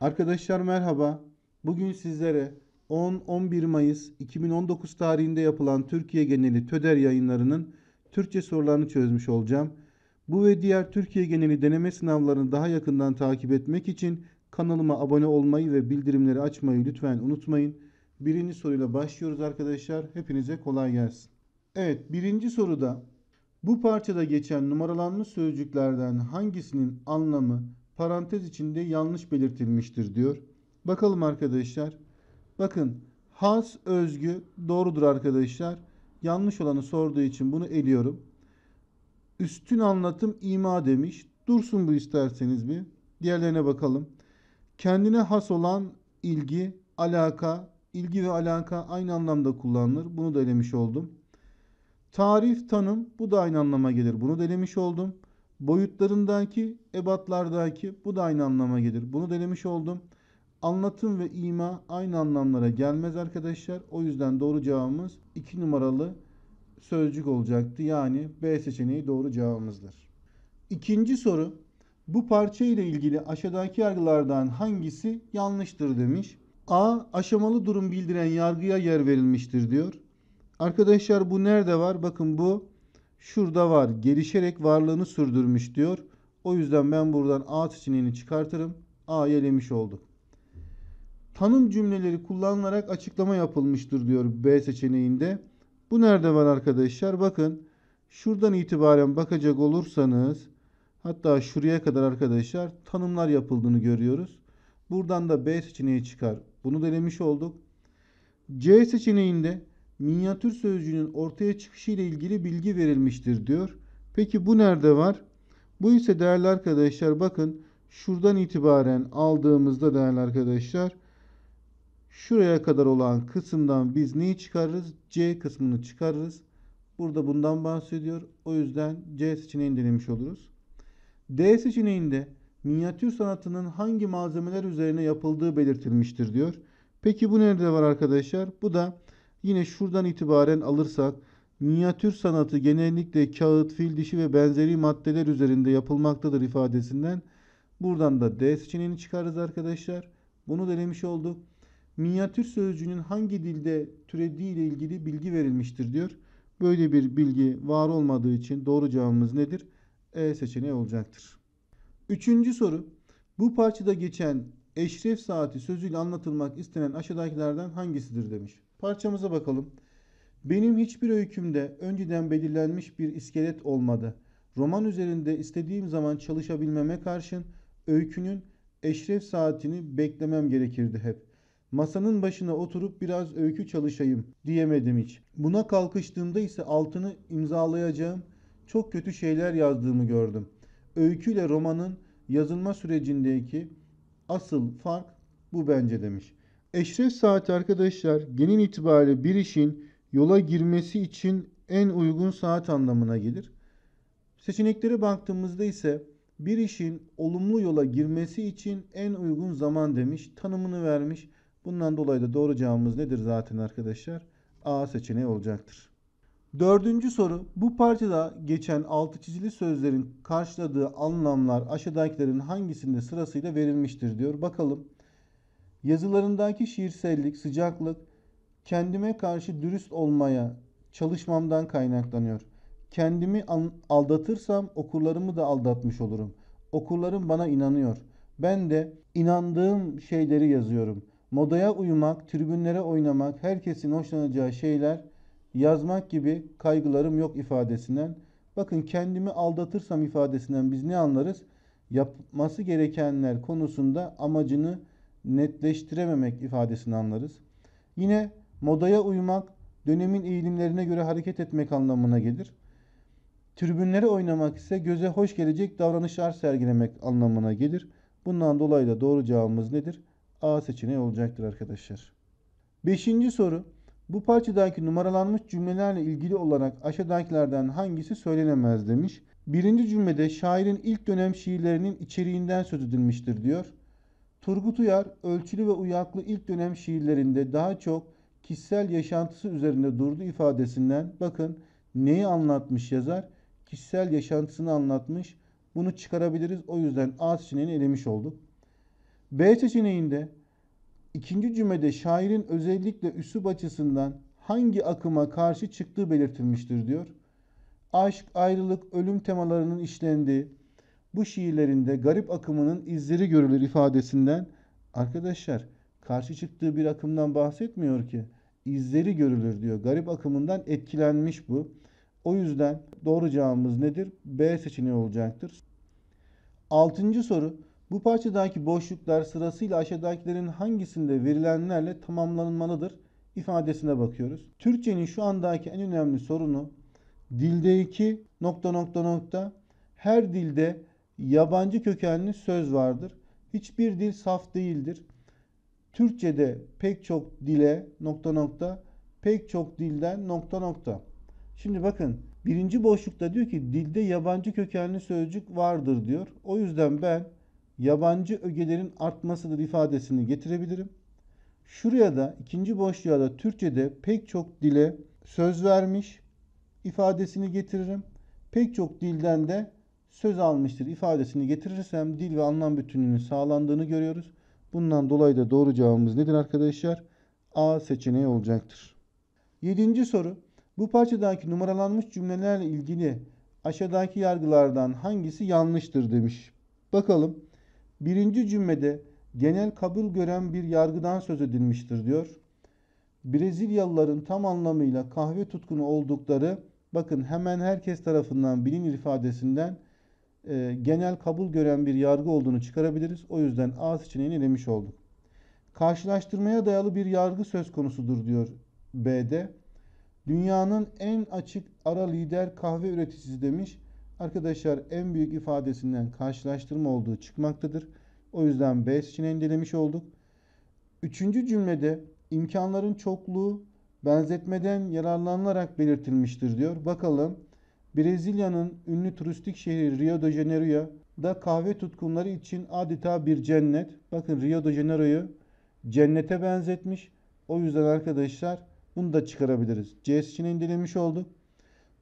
Arkadaşlar merhaba. Bugün sizlere 10-11 Mayıs 2019 tarihinde yapılan Türkiye geneli TÖDER yayınlarının Türkçe sorularını çözmüş olacağım. Bu ve diğer Türkiye geneli deneme sınavlarını daha yakından takip etmek için kanalıma abone olmayı ve bildirimleri açmayı lütfen unutmayın. Birinci soruyla başlıyoruz arkadaşlar. Hepinize kolay gelsin. Evet birinci soruda bu parçada geçen numaralanmış sözcüklerden hangisinin anlamı parantez içinde yanlış belirtilmiştir diyor. Bakalım arkadaşlar. Bakın has özgü doğrudur arkadaşlar. Yanlış olanı sorduğu için bunu eliyorum. Üstün anlatım ima demiş. Dursun bu isterseniz bir. Diğerlerine bakalım. Kendine has olan ilgi, alaka, ilgi ve alaka aynı anlamda kullanılır. Bunu da elemiş oldum. Tarif, tanım bu da aynı anlama gelir. Bunu da elemiş oldum. Boyutlarındaki, ebatlardaki bu da aynı anlama gelir. Bunu denemiş oldum. Anlatım ve ima aynı anlamlara gelmez arkadaşlar. O yüzden doğru cevabımız 2 numaralı sözcük olacaktı. Yani B seçeneği doğru cevabımızdır. İkinci soru. Bu parça ile ilgili aşağıdaki yargılardan hangisi yanlıştır demiş. A. Aşamalı durum bildiren yargıya yer verilmiştir diyor. Arkadaşlar bu nerede var? Bakın bu Şurada var. Gelişerek varlığını sürdürmüş diyor. O yüzden ben buradan A seçeneğini çıkartırım. A elemiş oldu. Tanım cümleleri kullanılarak açıklama yapılmıştır diyor B seçeneğinde. Bu nerede var arkadaşlar? Bakın şuradan itibaren bakacak olursanız hatta şuraya kadar arkadaşlar tanımlar yapıldığını görüyoruz. Buradan da B seçeneği çıkar. Bunu denemiş olduk. C seçeneğinde minyatür sözcüğünün ortaya çıkışı ile ilgili bilgi verilmiştir diyor. Peki bu nerede var? Bu ise değerli arkadaşlar bakın şuradan itibaren aldığımızda değerli arkadaşlar şuraya kadar olan kısımdan biz neyi çıkarırız? C kısmını çıkarırız. Burada bundan bahsediyor. O yüzden C seçeneğini denemiş oluruz. D seçeneğinde minyatür sanatının hangi malzemeler üzerine yapıldığı belirtilmiştir diyor. Peki bu nerede var arkadaşlar? Bu da Yine şuradan itibaren alırsak minyatür sanatı genellikle kağıt, fil dişi ve benzeri maddeler üzerinde yapılmaktadır ifadesinden buradan da D seçeneğini çıkarız arkadaşlar. Bunu denemiş olduk. Minyatür sözcüğünün hangi dilde türediği ile ilgili bilgi verilmiştir diyor. Böyle bir bilgi var olmadığı için doğru cevabımız nedir? E seçeneği olacaktır. Üçüncü soru. Bu parçada geçen eşref saati sözüyle anlatılmak istenen aşağıdakilerden hangisidir demiş. Parçamıza bakalım. Benim hiçbir öykümde önceden belirlenmiş bir iskelet olmadı. Roman üzerinde istediğim zaman çalışabilmeme karşın öykünün eşref saatini beklemem gerekirdi hep. Masanın başına oturup biraz öykü çalışayım diyemedim hiç. Buna kalkıştığımda ise altını imzalayacağım çok kötü şeyler yazdığımı gördüm. Öyküyle romanın yazılma sürecindeki asıl fark bu bence demiş. Eşref saati arkadaşlar genel itibariyle bir işin yola girmesi için en uygun saat anlamına gelir. Seçeneklere baktığımızda ise bir işin olumlu yola girmesi için en uygun zaman demiş, tanımını vermiş. Bundan dolayı da doğru cevabımız nedir zaten arkadaşlar? A seçeneği olacaktır. Dördüncü soru. Bu parçada geçen altı çizili sözlerin karşıladığı anlamlar aşağıdakilerin hangisinde sırasıyla verilmiştir diyor. Bakalım. Yazılarındaki şiirsellik, sıcaklık kendime karşı dürüst olmaya çalışmamdan kaynaklanıyor. Kendimi aldatırsam okurlarımı da aldatmış olurum. Okurlarım bana inanıyor. Ben de inandığım şeyleri yazıyorum. Modaya uymak, tribünlere oynamak, herkesin hoşlanacağı şeyler yazmak gibi kaygılarım yok ifadesinden. Bakın kendimi aldatırsam ifadesinden biz ne anlarız? Yapması gerekenler konusunda amacını netleştirememek ifadesini anlarız. Yine modaya uymak, dönemin eğilimlerine göre hareket etmek anlamına gelir. Tribünlere oynamak ise göze hoş gelecek davranışlar sergilemek anlamına gelir. Bundan dolayı da doğru cevabımız nedir? A seçeneği olacaktır arkadaşlar. Beşinci soru. Bu parçadaki numaralanmış cümlelerle ilgili olarak aşağıdakilerden hangisi söylenemez demiş. Birinci cümlede şairin ilk dönem şiirlerinin içeriğinden söz edilmiştir diyor. Turgut Uyar, ölçülü ve uyaklı ilk dönem şiirlerinde daha çok kişisel yaşantısı üzerinde durdu ifadesinden bakın neyi anlatmış yazar? Kişisel yaşantısını anlatmış. Bunu çıkarabiliriz. O yüzden A seçeneğini elemiş olduk. B seçeneğinde ikinci cümlede şairin özellikle üslup açısından hangi akıma karşı çıktığı belirtilmiştir diyor. Aşk, ayrılık, ölüm temalarının işlendiği, bu şiirlerinde garip akımının izleri görülür ifadesinden arkadaşlar karşı çıktığı bir akımdan bahsetmiyor ki. izleri görülür diyor. Garip akımından etkilenmiş bu. O yüzden doğru cevabımız nedir? B seçeneği olacaktır. Altıncı soru. Bu parçadaki boşluklar sırasıyla aşağıdakilerin hangisinde verilenlerle tamamlanmalıdır ifadesine bakıyoruz. Türkçenin şu andaki en önemli sorunu dildeki nokta nokta nokta her dilde yabancı kökenli söz vardır. Hiçbir dil saf değildir. Türkçe'de pek çok dile nokta nokta, pek çok dilden nokta nokta. Şimdi bakın birinci boşlukta diyor ki dilde yabancı kökenli sözcük vardır diyor. O yüzden ben yabancı ögelerin artmasıdır ifadesini getirebilirim. Şuraya da ikinci boşluğa da Türkçe'de pek çok dile söz vermiş ifadesini getiririm. Pek çok dilden de söz almıştır ifadesini getirirsem dil ve anlam bütünlüğünün sağlandığını görüyoruz. Bundan dolayı da doğru cevabımız nedir arkadaşlar? A seçeneği olacaktır. Yedinci soru. Bu parçadaki numaralanmış cümlelerle ilgili aşağıdaki yargılardan hangisi yanlıştır demiş. Bakalım. Birinci cümlede genel kabul gören bir yargıdan söz edilmiştir diyor. Brezilyalıların tam anlamıyla kahve tutkunu oldukları bakın hemen herkes tarafından bilinir ifadesinden e, genel kabul gören bir yargı olduğunu çıkarabiliriz. O yüzden A seçeneğini elemiş olduk. Karşılaştırmaya dayalı bir yargı söz konusudur diyor B'de. Dünyanın en açık ara lider kahve üreticisi demiş. Arkadaşlar en büyük ifadesinden karşılaştırma olduğu çıkmaktadır. O yüzden B seçeneğini delemiş olduk. Üçüncü cümlede imkanların çokluğu benzetmeden yararlanılarak belirtilmiştir diyor. Bakalım Brezilya'nın ünlü turistik şehri Rio de Janeiro'ya da kahve tutkunları için adeta bir cennet. Bakın Rio de Janeiro'yu cennete benzetmiş. O yüzden arkadaşlar bunu da çıkarabiliriz. C C'sini indelemiş olduk.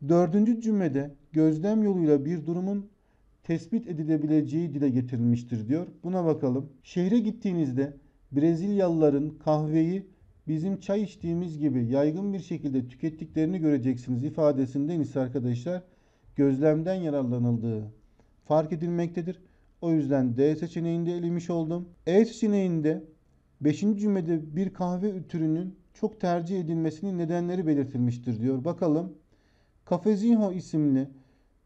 Dördüncü cümlede gözlem yoluyla bir durumun tespit edilebileceği dile getirilmiştir diyor. Buna bakalım. Şehre gittiğinizde Brezilyalıların kahveyi bizim çay içtiğimiz gibi yaygın bir şekilde tükettiklerini göreceksiniz ifadesinden ise arkadaşlar gözlemden yararlanıldığı fark edilmektedir. O yüzden D seçeneğinde elemiş oldum. E seçeneğinde 5. cümlede bir kahve türünün çok tercih edilmesinin nedenleri belirtilmiştir diyor. Bakalım. Cafezinho isimli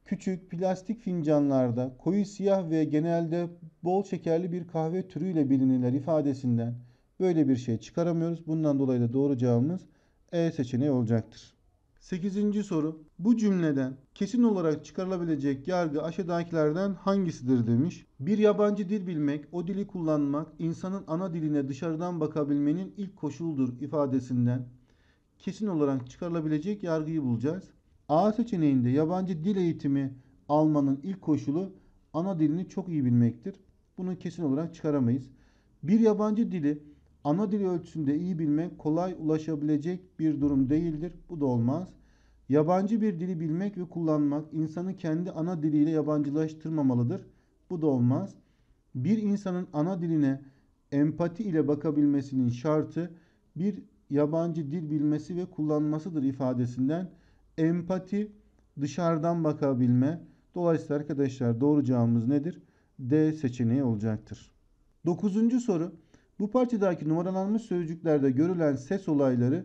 küçük plastik fincanlarda koyu siyah ve genelde bol şekerli bir kahve türüyle biliniler ifadesinden Böyle bir şey çıkaramıyoruz. Bundan dolayı da doğru cevabımız E seçeneği olacaktır. 8. soru. Bu cümleden kesin olarak çıkarılabilecek yargı aşağıdakilerden hangisidir demiş. Bir yabancı dil bilmek, o dili kullanmak, insanın ana diline dışarıdan bakabilmenin ilk koşuldur ifadesinden kesin olarak çıkarılabilecek yargıyı bulacağız. A seçeneğinde yabancı dil eğitimi almanın ilk koşulu ana dilini çok iyi bilmektir. Bunu kesin olarak çıkaramayız. Bir yabancı dili Ana dili ölçüsünde iyi bilmek kolay ulaşabilecek bir durum değildir. Bu da olmaz. Yabancı bir dili bilmek ve kullanmak insanı kendi ana diliyle yabancılaştırmamalıdır. Bu da olmaz. Bir insanın ana diline empati ile bakabilmesinin şartı bir yabancı dil bilmesi ve kullanmasıdır ifadesinden empati dışarıdan bakabilme. Dolayısıyla arkadaşlar doğru cevabımız nedir? D seçeneği olacaktır. Dokuzuncu soru bu parçadaki numaralanmış sözcüklerde görülen ses olayları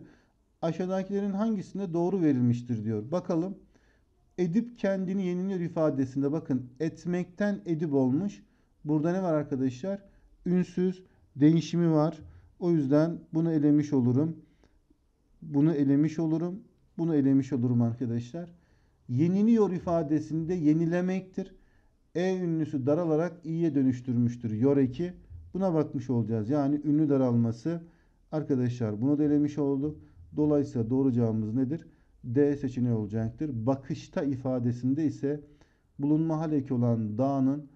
aşağıdakilerin hangisinde doğru verilmiştir diyor. Bakalım. Edip kendini yeniliyor ifadesinde bakın etmekten edip olmuş. Burada ne var arkadaşlar? Ünsüz değişimi var. O yüzden bunu elemiş olurum. Bunu elemiş olurum. Bunu elemiş olurum arkadaşlar. Yeniliyor ifadesinde yenilemektir. E ünlüsü daralarak i'ye dönüştürmüştür. Yor eki Buna bakmış olacağız. Yani ünlü daralması arkadaşlar bunu denemiş oldu. Dolayısıyla doğru cevabımız nedir? D seçeneği olacaktır. Bakışta ifadesinde ise bulunma haleki olan dağının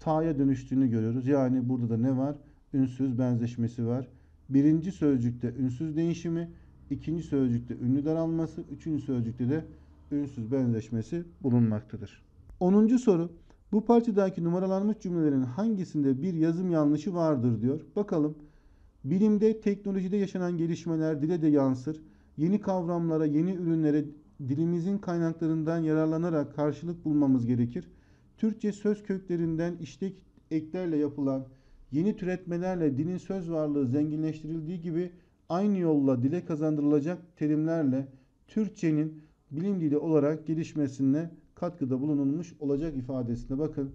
ta'ya dönüştüğünü görüyoruz. Yani burada da ne var? Ünsüz benzeşmesi var. Birinci sözcükte ünsüz değişimi, ikinci sözcükte ünlü daralması, üçüncü sözcükte de ünsüz benzeşmesi bulunmaktadır. Onuncu soru bu parçadaki numaralanmış cümlelerin hangisinde bir yazım yanlışı vardır diyor. Bakalım. Bilimde, teknolojide yaşanan gelişmeler dile de yansır. Yeni kavramlara, yeni ürünlere dilimizin kaynaklarından yararlanarak karşılık bulmamız gerekir. Türkçe söz köklerinden işlek eklerle yapılan yeni türetmelerle dilin söz varlığı zenginleştirildiği gibi aynı yolla dile kazandırılacak terimlerle Türkçenin bilim dili olarak gelişmesine katkıda bulunulmuş olacak ifadesinde bakın.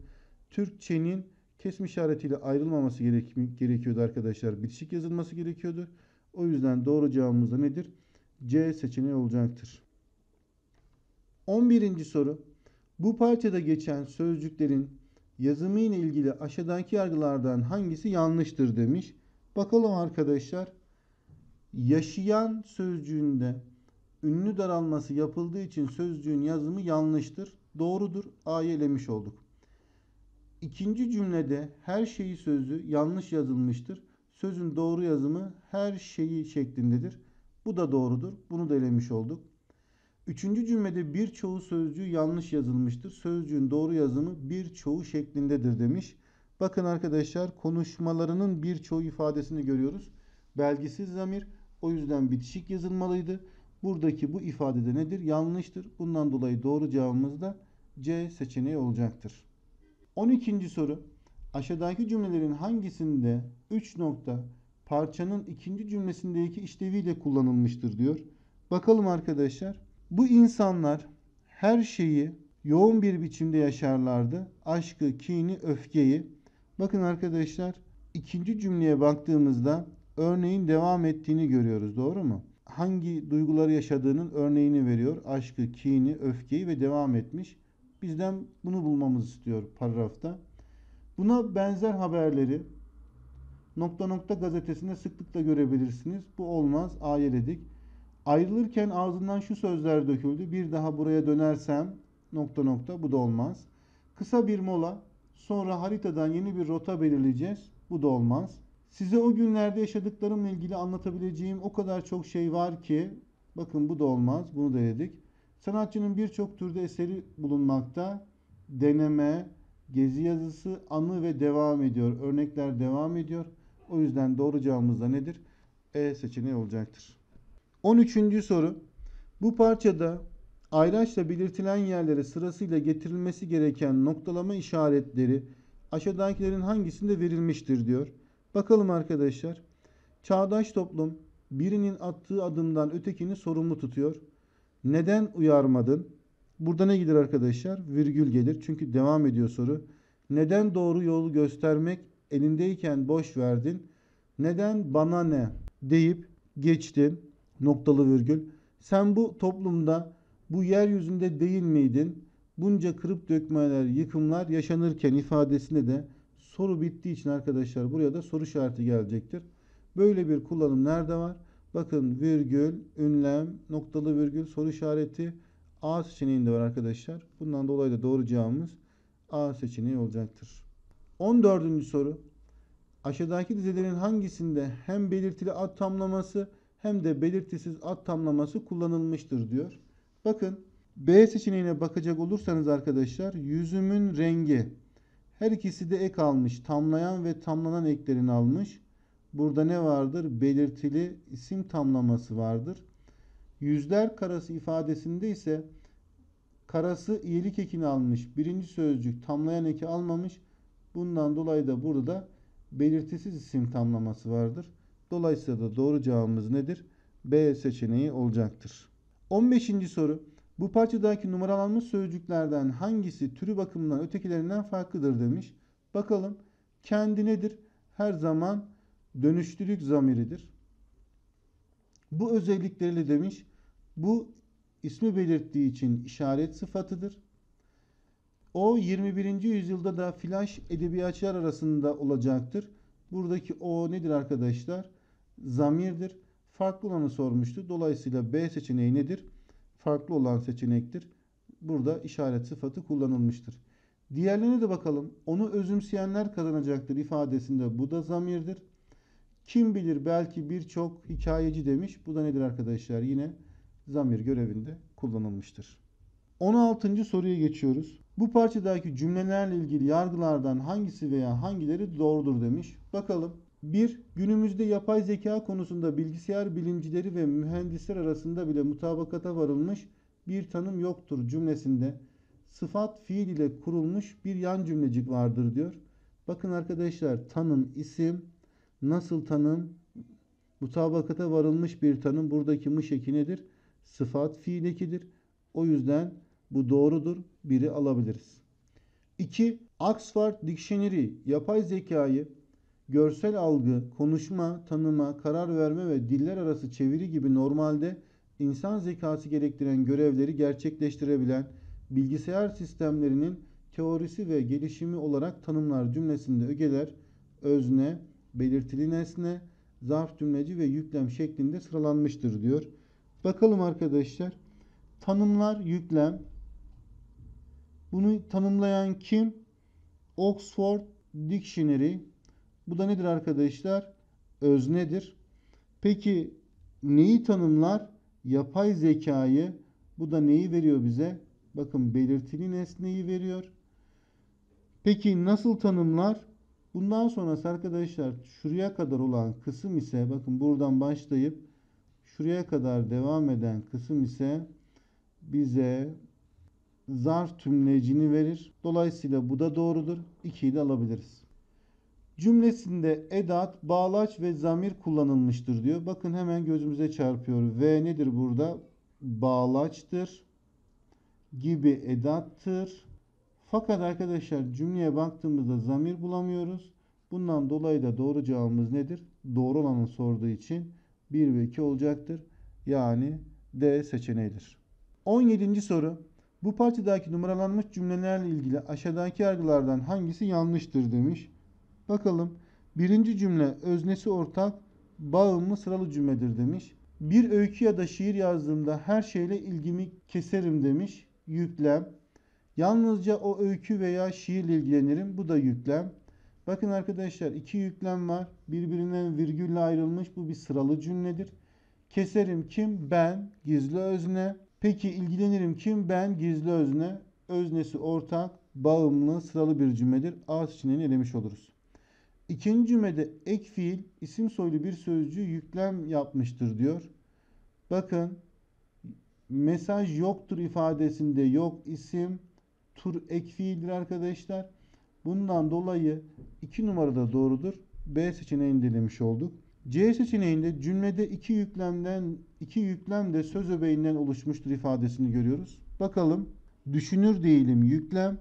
Türkçenin kesim işaretiyle ayrılmaması gerek gerekiyordu arkadaşlar. Bitişik yazılması gerekiyordu. O yüzden doğru cevabımız da nedir? C seçeneği olacaktır. 11. soru. Bu parçada geçen sözcüklerin yazımı ile ilgili aşağıdaki yargılardan hangisi yanlıştır demiş. Bakalım arkadaşlar. Yaşayan sözcüğünde ünlü daralması yapıldığı için sözcüğün yazımı yanlıştır. Doğrudur. A'yı elemiş olduk. İkinci cümlede her şeyi sözü yanlış yazılmıştır. Sözün doğru yazımı her şeyi şeklindedir. Bu da doğrudur. Bunu da elemiş olduk. Üçüncü cümlede birçoğu sözcüğü yanlış yazılmıştır. Sözcüğün doğru yazımı birçoğu şeklindedir demiş. Bakın arkadaşlar konuşmalarının birçoğu ifadesini görüyoruz. Belgisiz zamir o yüzden bitişik yazılmalıydı. Buradaki bu ifadede nedir? Yanlıştır. Bundan dolayı doğru cevabımız da C seçeneği olacaktır. 12. soru. Aşağıdaki cümlelerin hangisinde 3 nokta parçanın ikinci cümlesindeki işleviyle kullanılmıştır diyor. Bakalım arkadaşlar. Bu insanlar her şeyi yoğun bir biçimde yaşarlardı. Aşkı, kini, öfkeyi. Bakın arkadaşlar ikinci cümleye baktığımızda örneğin devam ettiğini görüyoruz. Doğru mu? hangi duyguları yaşadığının örneğini veriyor. Aşkı, kini, öfkeyi ve devam etmiş. Bizden bunu bulmamız istiyor paragrafta. Buna benzer haberleri nokta nokta gazetesinde sıklıkla görebilirsiniz. Bu olmaz. Ayeledik. Ayrılırken ağzından şu sözler döküldü. Bir daha buraya dönersem nokta nokta bu da olmaz. Kısa bir mola sonra haritadan yeni bir rota belirleyeceğiz. Bu da olmaz. Size o günlerde yaşadıklarımla ilgili anlatabileceğim o kadar çok şey var ki bakın bu da olmaz bunu da dedik. Sanatçının birçok türde eseri bulunmakta. Deneme, gezi yazısı, anı ve devam ediyor. Örnekler devam ediyor. O yüzden doğru cevabımız da nedir? E seçeneği olacaktır. 13. soru. Bu parçada ayraçla belirtilen yerlere sırasıyla getirilmesi gereken noktalama işaretleri aşağıdakilerin hangisinde verilmiştir diyor. Bakalım arkadaşlar. Çağdaş toplum birinin attığı adımdan ötekini sorumlu tutuyor. Neden uyarmadın? Burada ne gelir arkadaşlar? Virgül gelir. Çünkü devam ediyor soru. Neden doğru yolu göstermek elindeyken boş verdin? Neden bana ne deyip geçtin? Noktalı virgül. Sen bu toplumda bu yeryüzünde değil miydin? Bunca kırıp dökmeler, yıkımlar yaşanırken ifadesinde de soru bittiği için arkadaşlar buraya da soru işareti gelecektir. Böyle bir kullanım nerede var? Bakın virgül, ünlem, noktalı virgül, soru işareti A seçeneğinde var arkadaşlar. Bundan dolayı da doğru cevabımız A seçeneği olacaktır. 14. soru. Aşağıdaki dizelerin hangisinde hem belirtili ad tamlaması hem de belirtisiz ad tamlaması kullanılmıştır diyor. Bakın B seçeneğine bakacak olursanız arkadaşlar yüzümün rengi her ikisi de ek almış. Tamlayan ve tamlanan eklerini almış. Burada ne vardır? Belirtili isim tamlaması vardır. Yüzler karası ifadesinde ise karası iyilik ekini almış. Birinci sözcük tamlayan eki almamış. Bundan dolayı da burada belirtisiz isim tamlaması vardır. Dolayısıyla da doğru cevabımız nedir? B seçeneği olacaktır. 15. soru. Bu parçadaki numaralanmış sözcüklerden hangisi türü bakımından ötekilerinden farklıdır demiş. Bakalım kendi nedir? Her zaman dönüştürük zamiridir. Bu özellikleriyle demiş. Bu ismi belirttiği için işaret sıfatıdır. O 21. yüzyılda da flash edebiyatçılar arasında olacaktır. Buradaki o nedir arkadaşlar? Zamirdir. Farklı olanı sormuştu. Dolayısıyla B seçeneği nedir? farklı olan seçenektir. Burada işaret sıfatı kullanılmıştır. Diğerlerine de bakalım. Onu özümseyenler kazanacaktır ifadesinde bu da zamirdir. Kim bilir belki birçok hikayeci demiş. Bu da nedir arkadaşlar? Yine zamir görevinde kullanılmıştır. 16. soruya geçiyoruz. Bu parçadaki cümlelerle ilgili yargılardan hangisi veya hangileri doğrudur demiş. Bakalım 1. Günümüzde yapay zeka konusunda bilgisayar bilimcileri ve mühendisler arasında bile mutabakata varılmış bir tanım yoktur cümlesinde sıfat fiil ile kurulmuş bir yan cümlecik vardır diyor. Bakın arkadaşlar tanım, isim, nasıl tanım, mutabakata varılmış bir tanım buradaki mış eki nedir? Sıfat fiil ekidir. O yüzden bu doğrudur. Biri alabiliriz. 2. Oxford Dictionary yapay zekayı görsel algı, konuşma, tanıma, karar verme ve diller arası çeviri gibi normalde insan zekası gerektiren görevleri gerçekleştirebilen bilgisayar sistemlerinin teorisi ve gelişimi olarak tanımlar cümlesinde ögeler, özne, belirtili nesne, zarf cümleci ve yüklem şeklinde sıralanmıştır diyor. Bakalım arkadaşlar. Tanımlar yüklem. Bunu tanımlayan kim? Oxford Dictionary bu da nedir arkadaşlar? Öznedir. Peki neyi tanımlar? Yapay zekayı. Bu da neyi veriyor bize? Bakın belirtili nesneyi veriyor. Peki nasıl tanımlar? Bundan sonrası arkadaşlar şuraya kadar olan kısım ise bakın buradan başlayıp şuraya kadar devam eden kısım ise bize zar tümlecini verir. Dolayısıyla bu da doğrudur. 2'yi de alabiliriz. Cümlesinde edat, bağlaç ve zamir kullanılmıştır diyor. Bakın hemen gözümüze çarpıyor. Ve nedir burada? Bağlaçtır. Gibi edattır. Fakat arkadaşlar cümleye baktığımızda zamir bulamıyoruz. Bundan dolayı da doğru cevabımız nedir? Doğru olanı sorduğu için 1 ve 2 olacaktır. Yani D seçeneğidir. 17. soru. Bu parçadaki numaralanmış cümlelerle ilgili aşağıdaki yargılardan hangisi yanlıştır demiş. Bakalım birinci cümle öznesi ortak, bağımlı sıralı cümledir demiş. Bir öykü ya da şiir yazdığımda her şeyle ilgimi keserim demiş. Yüklem. Yalnızca o öykü veya şiirle ilgilenirim. Bu da yüklem. Bakın arkadaşlar iki yüklem var. Birbirinden virgülle ayrılmış. Bu bir sıralı cümledir. Keserim kim? Ben. Gizli özne. Peki ilgilenirim kim? Ben. Gizli özne. Öznesi ortak, bağımlı, sıralı bir cümledir. A seçeneğini elemiş oluruz. İkinci cümlede ek fiil isim soylu bir sözcüğü yüklem yapmıştır diyor. Bakın mesaj yoktur ifadesinde yok isim tur ek fiildir arkadaşlar. Bundan dolayı 2 numarada doğrudur. B seçeneğini denemiş olduk. C seçeneğinde cümlede iki yüklemden iki yüklem de söz öbeğinden oluşmuştur ifadesini görüyoruz. Bakalım düşünür değilim yüklem,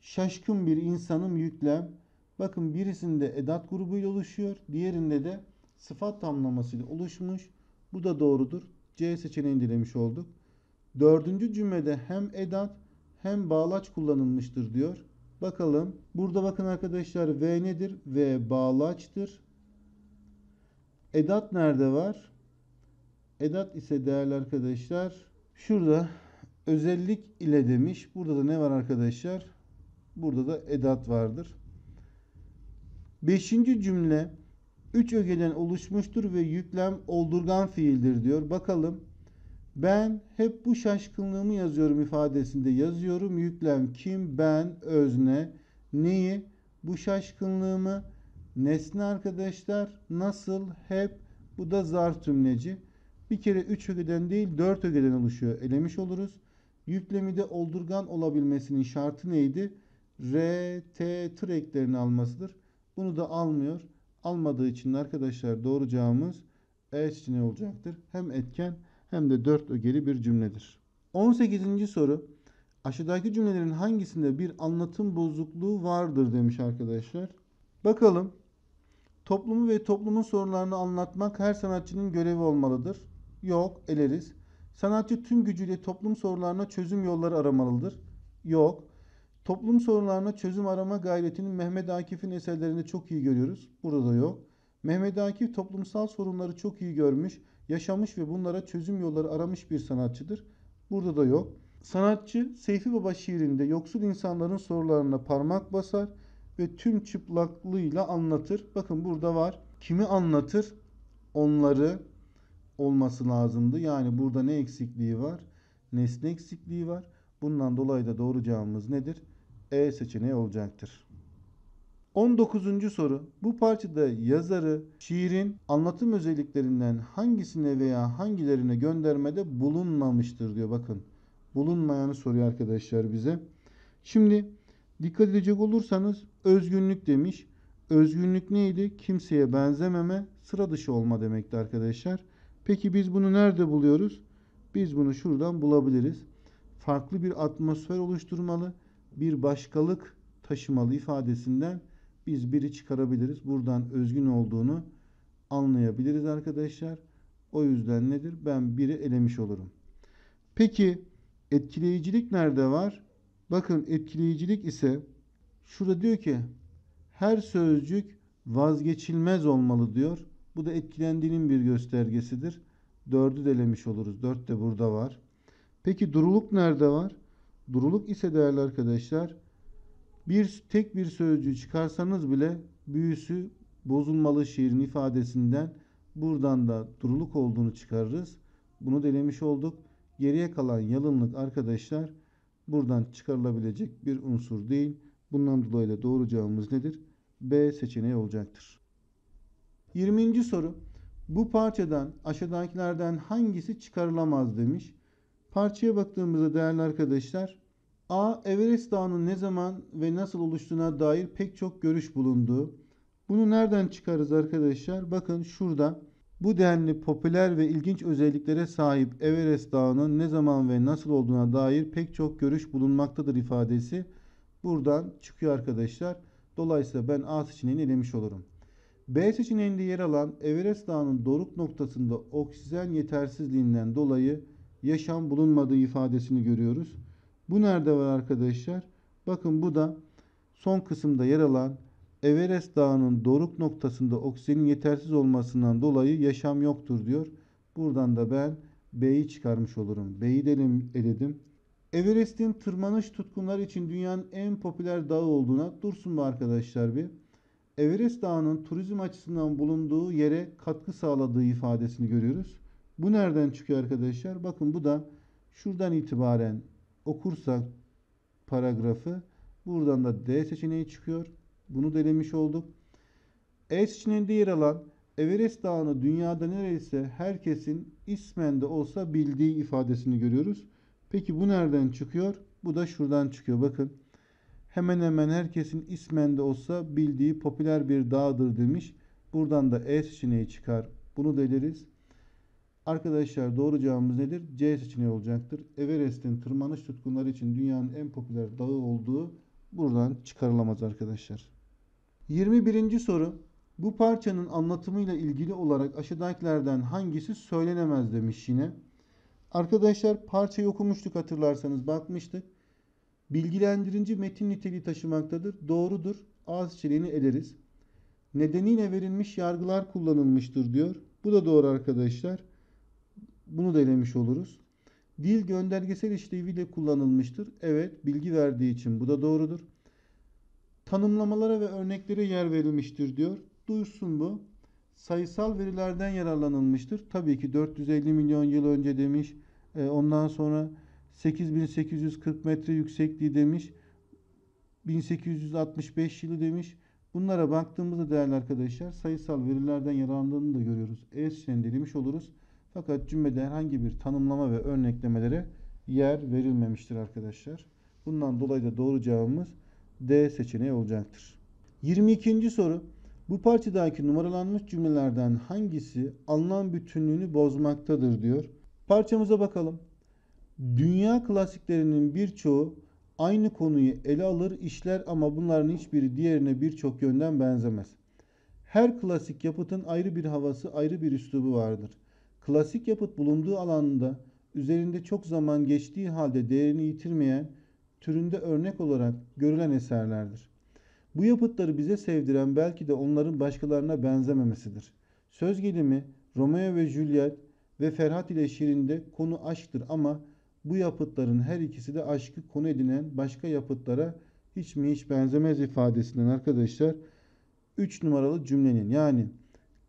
şaşkın bir insanım yüklem, Bakın birisinde edat grubuyla oluşuyor. Diğerinde de sıfat tamlamasıyla oluşmuş. Bu da doğrudur. C seçeneğini dilemiş olduk. Dördüncü cümlede hem edat hem bağlaç kullanılmıştır diyor. Bakalım. Burada bakın arkadaşlar V nedir? V bağlaçtır. Edat nerede var? Edat ise değerli arkadaşlar şurada özellik ile demiş. Burada da ne var arkadaşlar? Burada da edat vardır. Beşinci cümle üç ögeden oluşmuştur ve yüklem oldurgan fiildir diyor. Bakalım. Ben hep bu şaşkınlığımı yazıyorum ifadesinde yazıyorum. Yüklem kim? Ben, özne. Neyi? Bu şaşkınlığımı. Nesne arkadaşlar nasıl? Hep. Bu da zar tümleci. Bir kere 3 ögeden değil 4 ögeden oluşuyor. Elemiş oluruz. Yüklemi de oldurgan olabilmesinin şartı neydi? R, T, tır eklerini almasıdır. Bunu da almıyor. Almadığı için arkadaşlar doğru cevabımız E seçeneği olacaktır. Hem etken hem de dört ögeli bir cümledir. 18. soru. Aşağıdaki cümlelerin hangisinde bir anlatım bozukluğu vardır demiş arkadaşlar. Bakalım. Toplumu ve toplumun sorunlarını anlatmak her sanatçının görevi olmalıdır. Yok, eleriz. Sanatçı tüm gücüyle toplum sorunlarına çözüm yolları aramalıdır. Yok. Toplum sorunlarına çözüm arama gayretini Mehmet Akif'in eserlerinde çok iyi görüyoruz. Burada yok. Mehmet Akif toplumsal sorunları çok iyi görmüş, yaşamış ve bunlara çözüm yolları aramış bir sanatçıdır. Burada da yok. Sanatçı Seyfi Baba şiirinde yoksul insanların sorularına parmak basar ve tüm çıplaklığıyla anlatır. Bakın burada var. Kimi anlatır? Onları olması lazımdı. Yani burada ne eksikliği var? Nesne eksikliği var. Bundan dolayı da doğru cevabımız nedir? E seçeneği olacaktır. 19. soru. Bu parçada yazarı şiirin anlatım özelliklerinden hangisine veya hangilerine göndermede bulunmamıştır diyor. Bakın bulunmayanı soruyor arkadaşlar bize. Şimdi dikkat edecek olursanız özgünlük demiş. Özgünlük neydi? Kimseye benzememe, sıra dışı olma demekti arkadaşlar. Peki biz bunu nerede buluyoruz? Biz bunu şuradan bulabiliriz farklı bir atmosfer oluşturmalı, bir başkalık taşımalı ifadesinden biz biri çıkarabiliriz. Buradan özgün olduğunu anlayabiliriz arkadaşlar. O yüzden nedir? Ben biri elemiş olurum. Peki etkileyicilik nerede var? Bakın etkileyicilik ise şurada diyor ki her sözcük vazgeçilmez olmalı diyor. Bu da etkilendiğinin bir göstergesidir. Dördü de oluruz. Dört de burada var. Peki duruluk nerede var? Duruluk ise değerli arkadaşlar bir tek bir sözcüğü çıkarsanız bile büyüsü bozulmalı şiirin ifadesinden buradan da duruluk olduğunu çıkarırız. Bunu denemiş olduk. Geriye kalan yalınlık arkadaşlar buradan çıkarılabilecek bir unsur değil. Bundan dolayı da doğru cevabımız nedir? B seçeneği olacaktır. 20. soru. Bu parçadan aşağıdakilerden hangisi çıkarılamaz demiş. Parçaya baktığımızda değerli arkadaşlar A. Everest Dağı'nın ne zaman ve nasıl oluştuğuna dair pek çok görüş bulundu. Bunu nereden çıkarız arkadaşlar? Bakın şurada bu denli popüler ve ilginç özelliklere sahip Everest Dağı'nın ne zaman ve nasıl olduğuna dair pek çok görüş bulunmaktadır ifadesi buradan çıkıyor arkadaşlar. Dolayısıyla ben A seçeneğini elemiş olurum. B seçeneğinde yer alan Everest Dağı'nın doruk noktasında oksijen yetersizliğinden dolayı yaşam bulunmadığı ifadesini görüyoruz. Bu nerede var arkadaşlar? Bakın bu da son kısımda yer alan Everest Dağı'nın doruk noktasında oksijenin yetersiz olmasından dolayı yaşam yoktur diyor. Buradan da ben B'yi çıkarmış olurum. B'yi de eledim. Everest'in tırmanış tutkunları için dünyanın en popüler dağı olduğuna dursun bu arkadaşlar bir. Everest Dağı'nın turizm açısından bulunduğu yere katkı sağladığı ifadesini görüyoruz. Bu nereden çıkıyor arkadaşlar? Bakın bu da şuradan itibaren okursak paragrafı buradan da D seçeneği çıkıyor. Bunu delemiş olduk. E seçeneğinde yer alan Everest Dağı'nı dünyada neredeyse herkesin ismen olsa bildiği ifadesini görüyoruz. Peki bu nereden çıkıyor? Bu da şuradan çıkıyor. Bakın hemen hemen herkesin ismen olsa bildiği popüler bir dağdır demiş. Buradan da E seçeneği çıkar. Bunu deliriz. Arkadaşlar doğru cevabımız nedir? C seçeneği olacaktır. Everest'in tırmanış tutkunları için dünyanın en popüler dağı olduğu buradan çıkarılamaz arkadaşlar. 21. soru. Bu parçanın anlatımıyla ilgili olarak aşağıdakilerden hangisi söylenemez demiş yine. Arkadaşlar parçayı okumuştuk hatırlarsanız bakmıştık. Bilgilendirici metin niteliği taşımaktadır. Doğrudur. A seçeneğini ederiz. Nedeniyle verilmiş yargılar kullanılmıştır diyor. Bu da doğru arkadaşlar. Bunu denemiş oluruz. Dil göndergesel işleviyle kullanılmıştır. Evet, bilgi verdiği için bu da doğrudur. Tanımlamalara ve örneklere yer verilmiştir diyor. Duysun bu. Sayısal verilerden yararlanılmıştır. Tabii ki 450 milyon yıl önce demiş. E, ondan sonra 8840 metre yüksekliği demiş. 1865 yılı demiş. Bunlara baktığımızda değerli arkadaşlar sayısal verilerden yararlandığını da görüyoruz. E şeklinde demiş oluruz. Fakat cümlede herhangi bir tanımlama ve örneklemelere yer verilmemiştir arkadaşlar. Bundan dolayı da doğru cevabımız D seçeneği olacaktır. 22. soru. Bu parçadaki numaralanmış cümlelerden hangisi anlam bütünlüğünü bozmaktadır diyor. Parçamıza bakalım. Dünya klasiklerinin birçoğu aynı konuyu ele alır işler ama bunların hiçbiri diğerine birçok yönden benzemez. Her klasik yapıtın ayrı bir havası, ayrı bir üslubu vardır. Klasik yapıt bulunduğu alanda üzerinde çok zaman geçtiği halde değerini yitirmeyen, türünde örnek olarak görülen eserlerdir. Bu yapıtları bize sevdiren belki de onların başkalarına benzememesidir. Söz gelimi Romeo ve Juliet ve Ferhat ile Şirin'de konu aşktır ama bu yapıtların her ikisi de aşkı konu edinen başka yapıtlara hiç mi hiç benzemez ifadesinden arkadaşlar 3 numaralı cümlenin yani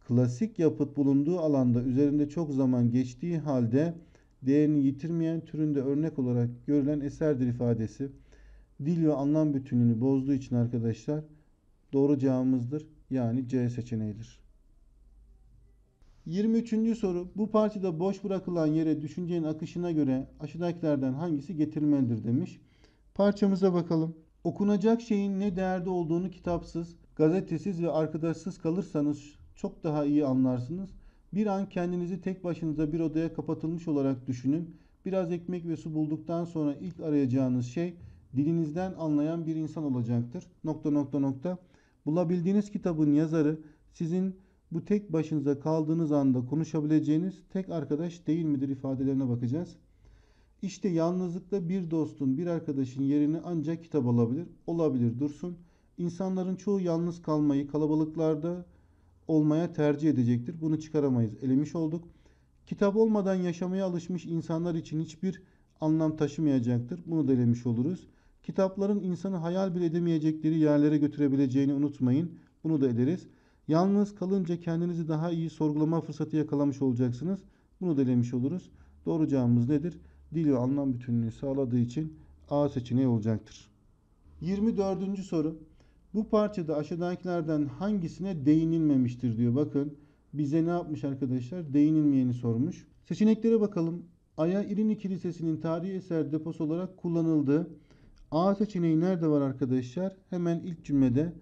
Klasik yapıt bulunduğu alanda üzerinde çok zaman geçtiği halde değerini yitirmeyen türünde örnek olarak görülen eserdir ifadesi. Dil ve anlam bütünlüğünü bozduğu için arkadaşlar doğru cevabımızdır. Yani C seçeneğidir. 23. soru. Bu parçada boş bırakılan yere düşüncenin akışına göre aşağıdakilerden hangisi getirilmelidir demiş. Parçamıza bakalım. Okunacak şeyin ne değerde olduğunu kitapsız, gazetesiz ve arkadaşsız kalırsanız çok daha iyi anlarsınız. Bir an kendinizi tek başınıza bir odaya kapatılmış olarak düşünün. Biraz ekmek ve su bulduktan sonra ilk arayacağınız şey dilinizden anlayan bir insan olacaktır. Nokta nokta nokta. Bulabildiğiniz kitabın yazarı sizin bu tek başınıza kaldığınız anda konuşabileceğiniz tek arkadaş değil midir ifadelerine bakacağız. İşte yalnızlıkta bir dostun, bir arkadaşın yerini ancak kitap alabilir. Olabilir Dursun. İnsanların çoğu yalnız kalmayı, kalabalıklarda olmaya tercih edecektir. Bunu çıkaramayız. Elemiş olduk. Kitap olmadan yaşamaya alışmış insanlar için hiçbir anlam taşımayacaktır. Bunu da elemiş oluruz. Kitapların insanı hayal bile edemeyecekleri yerlere götürebileceğini unutmayın. Bunu da ederiz. Yalnız kalınca kendinizi daha iyi sorgulama fırsatı yakalamış olacaksınız. Bunu da elemiş oluruz. Doğru cevabımız nedir? Dil ve anlam bütünlüğü sağladığı için A seçeneği olacaktır. 24. soru. Bu parçada aşağıdakilerden hangisine değinilmemiştir diyor. Bakın bize ne yapmış arkadaşlar? Değinilmeyeni sormuş. Seçeneklere bakalım. Aya İrini Kilisesi'nin tarihi eser deposu olarak kullanıldı. A seçeneği nerede var arkadaşlar? Hemen ilk cümlede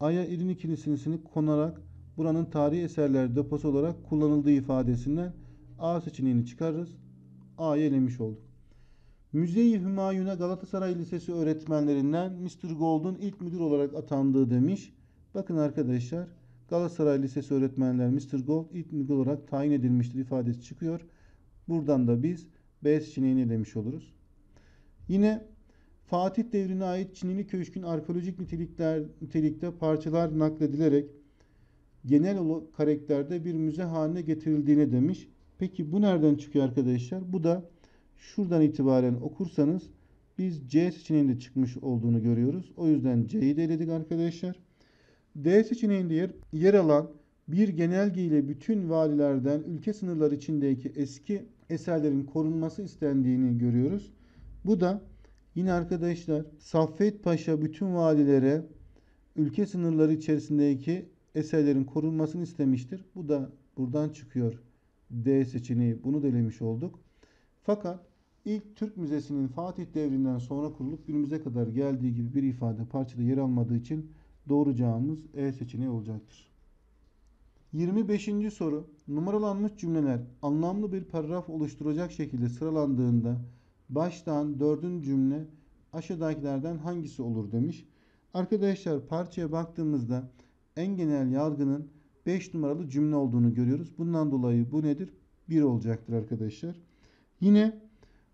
Aya İrini Kilisesi'ni konarak buranın tarihi eserler deposu olarak kullanıldığı ifadesinden A seçeneğini çıkarırız. A'yı elemiş olduk. Müzeyi Hümayun'a Galatasaray Lisesi öğretmenlerinden Mr. Gold'un ilk müdür olarak atandığı demiş. Bakın arkadaşlar Galatasaray Lisesi öğretmenler Mr. Gold ilk müdür olarak tayin edilmiştir ifadesi çıkıyor. Buradan da biz B seçeneğini demiş oluruz. Yine Fatih devrine ait Çinli Köşk'ün arkeolojik nitelikler, nitelikte parçalar nakledilerek genel karakterde bir müze haline getirildiğini demiş. Peki bu nereden çıkıyor arkadaşlar? Bu da Şuradan itibaren okursanız biz C seçeneğinde çıkmış olduğunu görüyoruz. O yüzden C'yi de eledik arkadaşlar. D seçeneğinde yer, yer alan bir genelge ile bütün valilerden ülke sınırları içindeki eski eserlerin korunması istendiğini görüyoruz. Bu da yine arkadaşlar Saffet Paşa bütün valilere ülke sınırları içerisindeki eserlerin korunmasını istemiştir. Bu da buradan çıkıyor. D seçeneği bunu delemiş olduk. Fakat ilk Türk Müzesi'nin Fatih devrinden sonra kurulup günümüze kadar geldiği gibi bir ifade parçada yer almadığı için doğru cevabımız E seçeneği olacaktır. 25. soru numaralanmış cümleler anlamlı bir paragraf oluşturacak şekilde sıralandığında baştan dördüncü cümle aşağıdakilerden hangisi olur demiş. Arkadaşlar parçaya baktığımızda en genel yargının 5 numaralı cümle olduğunu görüyoruz. Bundan dolayı bu nedir? 1 olacaktır arkadaşlar. Yine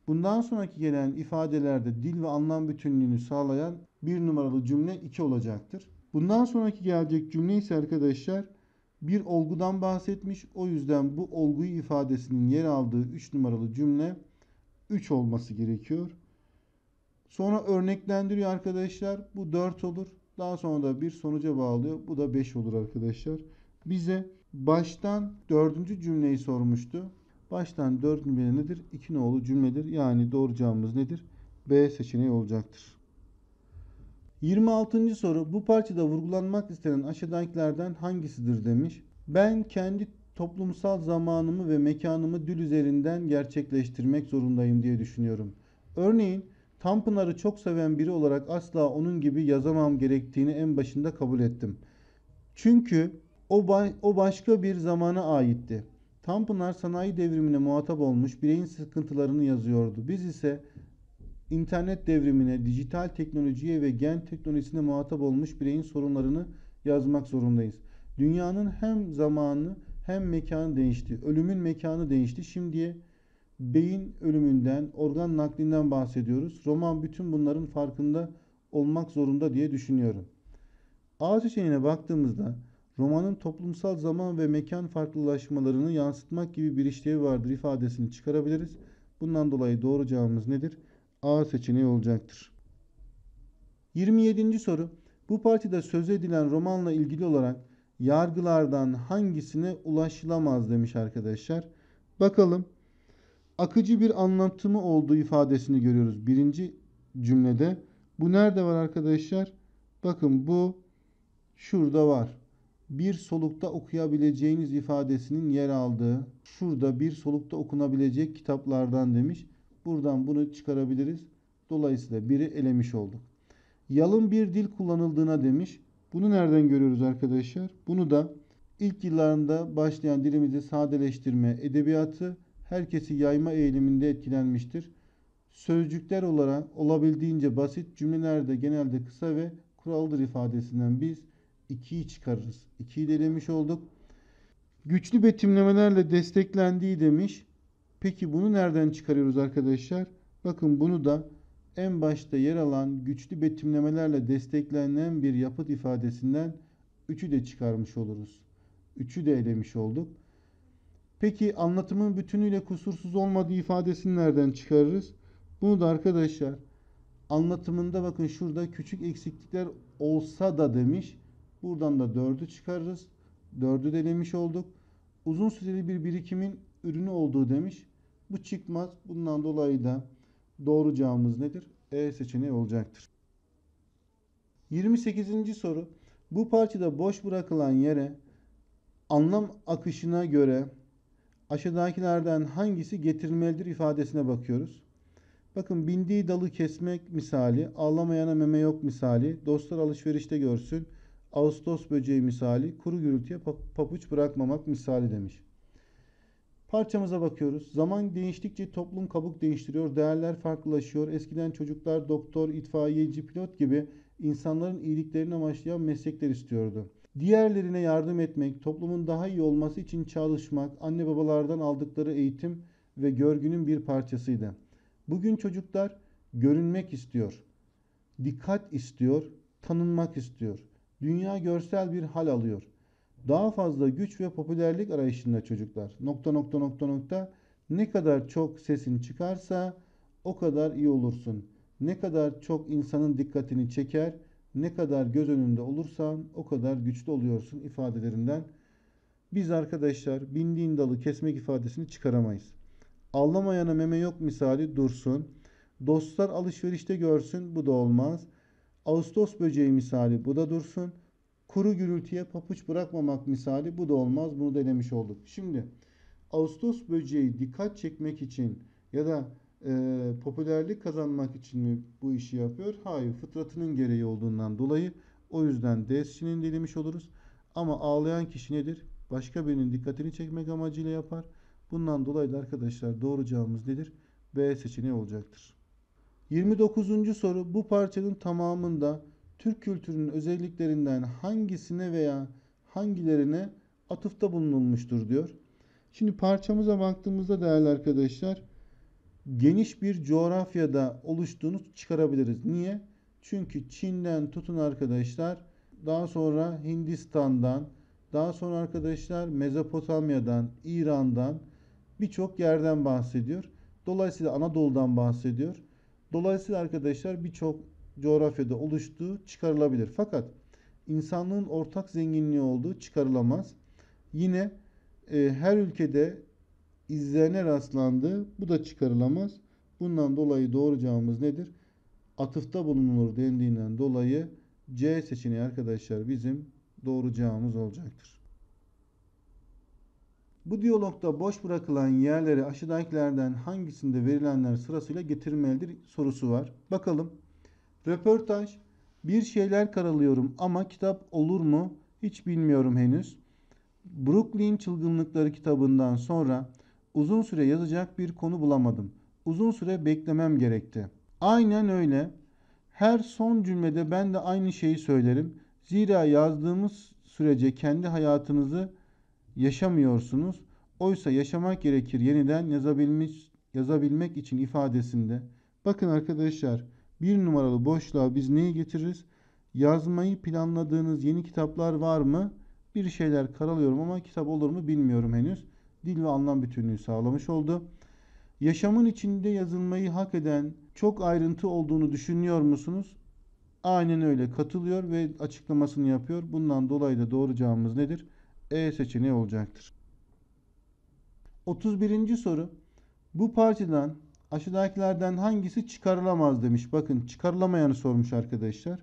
Bundan sonraki gelen ifadelerde dil ve anlam bütünlüğünü sağlayan bir numaralı cümle 2 olacaktır. Bundan sonraki gelecek cümle ise arkadaşlar bir olgudan bahsetmiş. O yüzden bu olguyu ifadesinin yer aldığı 3 numaralı cümle 3 olması gerekiyor. Sonra örneklendiriyor arkadaşlar. Bu 4 olur. Daha sonra da bir sonuca bağlıyor. Bu da 5 olur arkadaşlar. Bize baştan dördüncü cümleyi sormuştu. Baştan 4'ün birine nedir? 2 nolu cümledir. Yani doğru cevabımız nedir? B seçeneği olacaktır. 26. soru bu parçada vurgulanmak istenen aşağıdakilerden hangisidir demiş. Ben kendi toplumsal zamanımı ve mekanımı dil üzerinden gerçekleştirmek zorundayım diye düşünüyorum. Örneğin Tanpınar'ı çok seven biri olarak asla onun gibi yazamam gerektiğini en başında kabul ettim. Çünkü o, ba- o başka bir zamana aitti. Tanpınar sanayi devrimine muhatap olmuş bireyin sıkıntılarını yazıyordu. Biz ise internet devrimine, dijital teknolojiye ve gen teknolojisine muhatap olmuş bireyin sorunlarını yazmak zorundayız. Dünyanın hem zamanı hem mekanı değişti. Ölümün mekanı değişti. Şimdiye beyin ölümünden, organ naklinden bahsediyoruz. Roman bütün bunların farkında olmak zorunda diye düşünüyorum. A seçeneğine baktığımızda romanın toplumsal zaman ve mekan farklılaşmalarını yansıtmak gibi bir işlevi vardır ifadesini çıkarabiliriz. Bundan dolayı doğru cevabımız nedir? A seçeneği olacaktır. 27. soru. Bu partide söz edilen romanla ilgili olarak yargılardan hangisine ulaşılamaz demiş arkadaşlar. Bakalım. Akıcı bir anlatımı olduğu ifadesini görüyoruz birinci cümlede. Bu nerede var arkadaşlar? Bakın bu şurada var bir solukta okuyabileceğiniz ifadesinin yer aldığı şurada bir solukta okunabilecek kitaplardan demiş. Buradan bunu çıkarabiliriz. Dolayısıyla biri elemiş olduk. Yalın bir dil kullanıldığına demiş. Bunu nereden görüyoruz arkadaşlar? Bunu da ilk yıllarında başlayan dilimizi sadeleştirme edebiyatı herkesi yayma eğiliminde etkilenmiştir. Sözcükler olarak olabildiğince basit cümlelerde genelde kısa ve kuraldır ifadesinden biz 2'yi çıkarırız. 2'yi de demiş olduk. Güçlü betimlemelerle desteklendiği demiş. Peki bunu nereden çıkarıyoruz arkadaşlar? Bakın bunu da en başta yer alan güçlü betimlemelerle desteklenen bir yapıt ifadesinden 3'ü de çıkarmış oluruz. 3'ü de elemiş olduk. Peki anlatımın bütünüyle kusursuz olmadığı ifadesini nereden çıkarırız? Bunu da arkadaşlar anlatımında bakın şurada küçük eksiklikler olsa da demiş. Buradan da 4'ü çıkarırız. 4'ü denemiş olduk. Uzun süreli bir birikimin ürünü olduğu demiş. Bu çıkmaz. Bundan dolayı da doğru cevabımız nedir? E seçeneği olacaktır. 28. soru. Bu parçada boş bırakılan yere anlam akışına göre aşağıdakilerden hangisi getirilmelidir ifadesine bakıyoruz. Bakın bindiği dalı kesmek misali, ağlamayana meme yok misali, dostlar alışverişte görsün. Ağustos böceği misali, kuru gürültüye papuç bırakmamak misali demiş. Parçamıza bakıyoruz. Zaman değiştikçe toplum kabuk değiştiriyor, değerler farklılaşıyor. Eskiden çocuklar doktor, itfaiyeci, pilot gibi insanların iyiliklerini amaçlayan meslekler istiyordu. Diğerlerine yardım etmek, toplumun daha iyi olması için çalışmak, anne babalardan aldıkları eğitim ve görgünün bir parçasıydı. Bugün çocuklar görünmek istiyor, dikkat istiyor, tanınmak istiyor. Dünya görsel bir hal alıyor. Daha fazla güç ve popülerlik arayışında çocuklar. Nokta nokta nokta nokta. Ne kadar çok sesin çıkarsa o kadar iyi olursun. Ne kadar çok insanın dikkatini çeker, ne kadar göz önünde olursan o kadar güçlü oluyorsun ifadelerinden. Biz arkadaşlar bindiğin dalı kesmek ifadesini çıkaramayız. Allamayana meme yok misali dursun. Dostlar alışverişte görsün bu da olmaz. Ağustos böceği misali bu da dursun. Kuru gürültüye papuç bırakmamak misali bu da olmaz. Bunu denemiş olduk. Şimdi Ağustos böceği dikkat çekmek için ya da e, popülerlik kazanmak için mi bu işi yapıyor? Hayır. Fıtratının gereği olduğundan dolayı o yüzden D'sinin dilemiş oluruz. Ama ağlayan kişi nedir? Başka birinin dikkatini çekmek amacıyla yapar. Bundan dolayı da arkadaşlar doğru cevabımız nedir? B seçeneği olacaktır. 29. soru bu parçanın tamamında Türk kültürünün özelliklerinden hangisine veya hangilerine atıfta bulunulmuştur diyor. Şimdi parçamıza baktığımızda değerli arkadaşlar geniş bir coğrafyada oluştuğunu çıkarabiliriz. Niye? Çünkü Çin'den tutun arkadaşlar daha sonra Hindistan'dan daha sonra arkadaşlar Mezopotamya'dan İran'dan birçok yerden bahsediyor. Dolayısıyla Anadolu'dan bahsediyor. Dolayısıyla arkadaşlar birçok coğrafyada oluştuğu çıkarılabilir. Fakat insanlığın ortak zenginliği olduğu çıkarılamaz. Yine e, her ülkede izlerine rastlandı. Bu da çıkarılamaz. Bundan dolayı doğru cevabımız nedir? Atıfta bulunulur dendiğinden dolayı C seçeneği arkadaşlar bizim doğru cevabımız olacaktır. Bu diyalogda boş bırakılan yerleri aşağıdakilerden hangisinde verilenler sırasıyla getirmelidir sorusu var. Bakalım. Röportaj. Bir şeyler karalıyorum ama kitap olur mu? Hiç bilmiyorum henüz. Brooklyn Çılgınlıkları kitabından sonra uzun süre yazacak bir konu bulamadım. Uzun süre beklemem gerekti. Aynen öyle. Her son cümlede ben de aynı şeyi söylerim. Zira yazdığımız sürece kendi hayatınızı yaşamıyorsunuz. Oysa yaşamak gerekir yeniden yazabilmiş, yazabilmek için ifadesinde. Bakın arkadaşlar bir numaralı boşluğa biz neyi getiririz? Yazmayı planladığınız yeni kitaplar var mı? Bir şeyler karalıyorum ama kitap olur mu bilmiyorum henüz. Dil ve anlam bütünlüğü sağlamış oldu. Yaşamın içinde yazılmayı hak eden çok ayrıntı olduğunu düşünüyor musunuz? Aynen öyle katılıyor ve açıklamasını yapıyor. Bundan dolayı da doğru cevabımız nedir? E seçeneği olacaktır. 31. soru. Bu parçadan aşağıdakilerden hangisi çıkarılamaz demiş. Bakın çıkarılamayanı sormuş arkadaşlar.